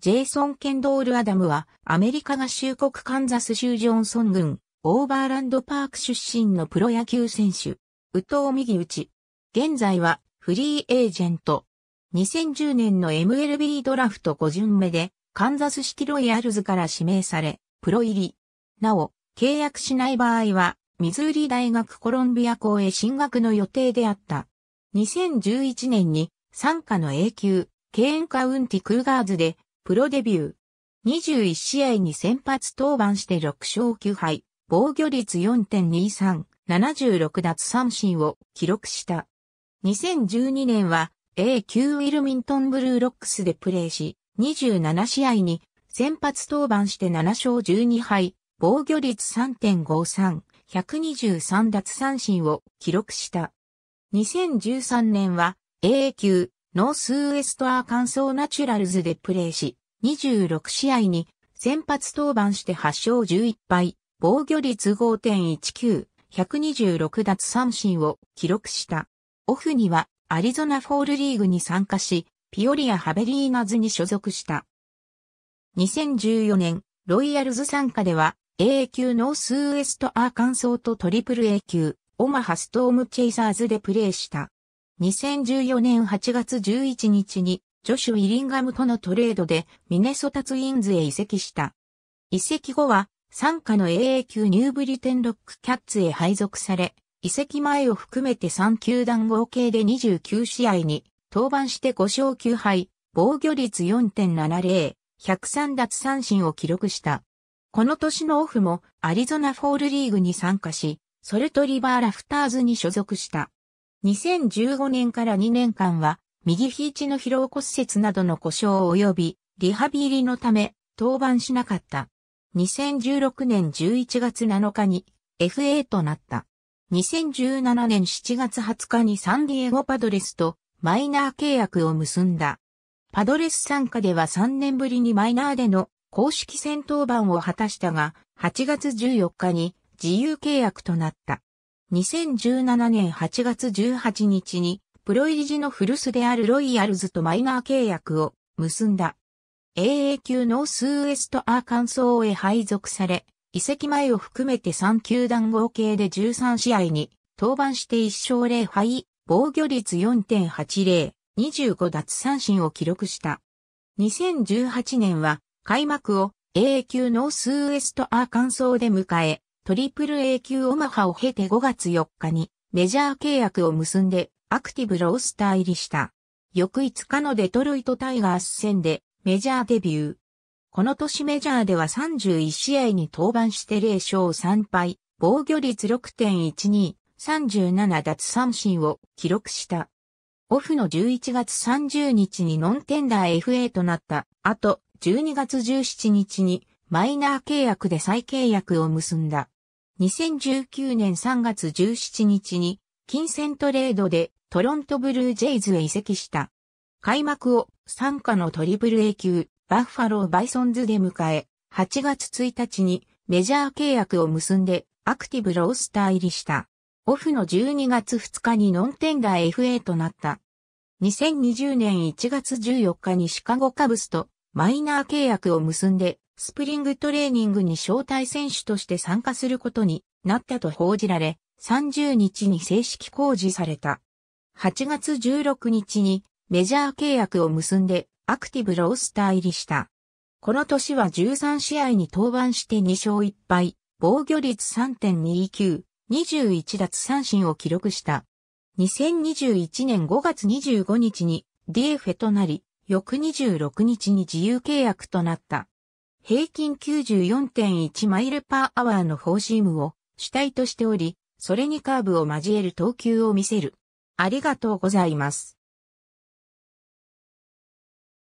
ジェイソン・ケンドール・アダムは、アメリカ合衆国カンザス州ジョンソン郡、オーバーランドパーク出身のプロ野球選手、右藤右打ち。現在は、フリーエージェント。2010年の MLB ドラフト5巡目で、カンザスシロイヤルズから指名され、プロ入り。なお、契約しない場合は、ミズーリ大学コロンビア校へ進学の予定であった。2011年に、参加の永久、ケーンカウンティ・クーガーズでプロデビュー。21試合に先発登板して6勝9敗、防御率4.23、76奪三振を記録した。2012年は A 級ウィルミントンブルーロックスでプレーし、27試合に先発登板して7勝12敗、防御率3.53、123奪三振を記録した。2013年は A 級ノースウエストアーカンソーナチュラルズでプレーし、26試合に先発登板して8勝11敗、防御率5.19、126奪三振を記録した。オフにはアリゾナフォールリーグに参加し、ピオリア・ハベリーナズに所属した。2014年、ロイヤルズ参加では、a 級ノースウエストアーカンソーとトリプル A 級、オマハストームチェイサーズでプレーした。2014年8月11日にジョシュ・ウィリンガムとのトレードでミネソタツインズへ移籍した。移籍後は、参加の AA 級ニューブリテンロックキャッツへ配属され、移籍前を含めて3球団合計で29試合に登板して5勝9敗、防御率4.70、103奪三振を記録した。この年のオフもアリゾナフォールリーグに参加し、ソルトリバーラフターズに所属した。2015年から2年間は右肘の疲労骨折などの故障及びリハビリのため登板しなかった。2016年11月7日に FA となった。2017年7月20日にサンディエゴパドレスとマイナー契約を結んだ。パドレス参加では3年ぶりにマイナーでの公式戦登板を果たしたが、8月14日に自由契約となった。2017年8月18日にプロ入り時の古巣であるロイヤルズとマイナー契約を結んだ。AA 級ノースウエストアーカンソーへ配属され、移籍前を含めて3球団合計で13試合に登板して1勝0敗、防御率4.80、25奪三振を記録した。2018年は開幕を AA 級ノースウエストアーカンソーで迎え、トリプル A 級オマハを経て5月4日にメジャー契約を結んでアクティブロースター入りした。翌5日のデトロイトタイガース戦でメジャーデビュー。この年メジャーでは31試合に登板して0勝3敗、防御率6.12、37奪三振を記録した。オフの11月30日にノンテンダー FA となった。あと、12月17日にマイナー契約で再契約を結んだ。2019年3月17日に金銭トレードでトロントブルージェイズへ移籍した。開幕を参加のトリプル A 級バッファローバイソンズで迎え、8月1日にメジャー契約を結んでアクティブロースター入りした。オフの12月2日にノンテンダー FA となった。2020年1月14日にシカゴカブスとマイナー契約を結んで、スプリングトレーニングに招待選手として参加することになったと報じられ、30日に正式公示された。8月16日にメジャー契約を結んでアクティブロースター入りした。この年は13試合に登板して2勝1敗、防御率3.29、21奪三振を記録した。2021年5月25日に DF となり、翌26日に自由契約となった。平均94.1マイルパーアワーのフォーシームを主体としており、それにカーブを交える投球を見せる。ありがとうございます。